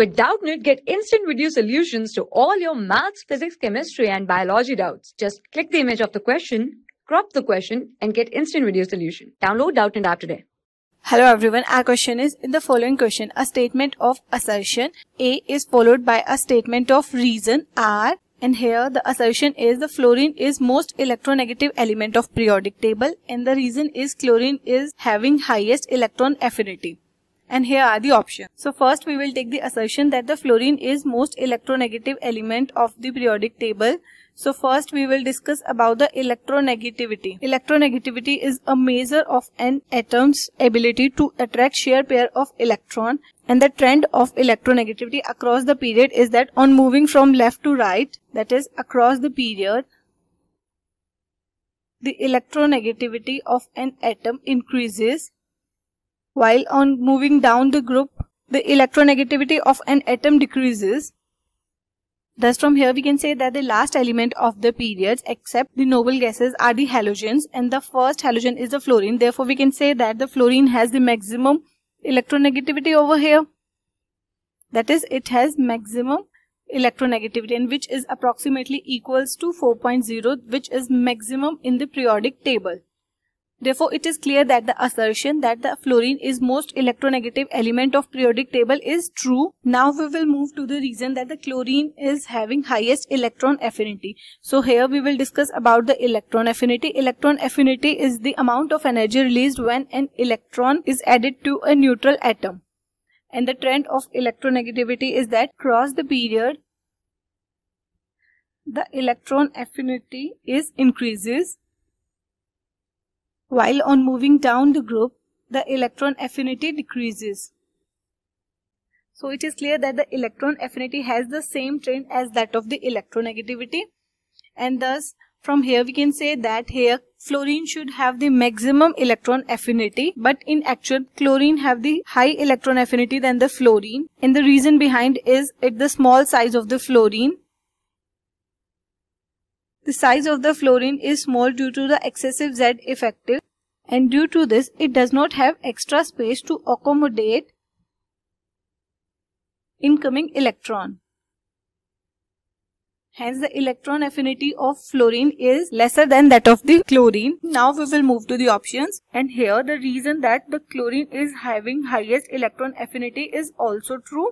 With Doubtnit, get instant video solutions to all your maths, physics, chemistry, and biology doubts. Just click the image of the question, crop the question, and get instant video solution. Download Doubtnit app today. Hello everyone, our question is, in the following question, a statement of assertion A is followed by a statement of reason R and here the assertion is the fluorine is most electronegative element of periodic table and the reason is chlorine is having highest electron affinity and here are the options. So first we will take the assertion that the fluorine is most electronegative element of the periodic table. So first we will discuss about the electronegativity. Electronegativity is a measure of an atom's ability to attract sheer pair of electron and the trend of electronegativity across the period is that on moving from left to right that is across the period the electronegativity of an atom increases while on moving down the group, the electronegativity of an atom decreases. Thus from here we can say that the last element of the periods except the noble gases are the halogens and the first halogen is the fluorine. Therefore we can say that the fluorine has the maximum electronegativity over here. That is it has maximum electronegativity and which is approximately equals to 4.0 which is maximum in the periodic table. Therefore, it is clear that the assertion that the fluorine is most electronegative element of periodic table is true. Now we will move to the reason that the chlorine is having highest electron affinity. So here we will discuss about the electron affinity. Electron affinity is the amount of energy released when an electron is added to a neutral atom. And the trend of electronegativity is that across the period, the electron affinity is increases while on moving down the group, the electron affinity decreases. So it is clear that the electron affinity has the same trend as that of the electronegativity. And thus, from here we can say that here fluorine should have the maximum electron affinity. But in actual, chlorine have the high electron affinity than the fluorine. And the reason behind is it the small size of the fluorine. The size of the fluorine is small due to the excessive Z effective and due to this it does not have extra space to accommodate incoming electron. Hence the electron affinity of fluorine is lesser than that of the chlorine. Now we will move to the options and here the reason that the chlorine is having highest electron affinity is also true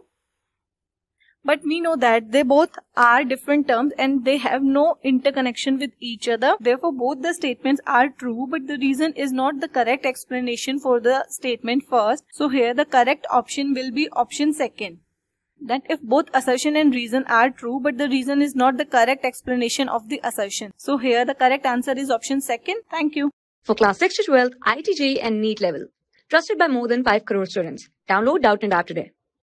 but we know that they both are different terms and they have no interconnection with each other. Therefore, both the statements are true, but the reason is not the correct explanation for the statement first. So here the correct option will be option second. That if both assertion and reason are true, but the reason is not the correct explanation of the assertion. So here the correct answer is option second. Thank you. For class 6 to 12, ITJ and NEET level. Trusted by more than 5 crore students. Download Doubt and App today.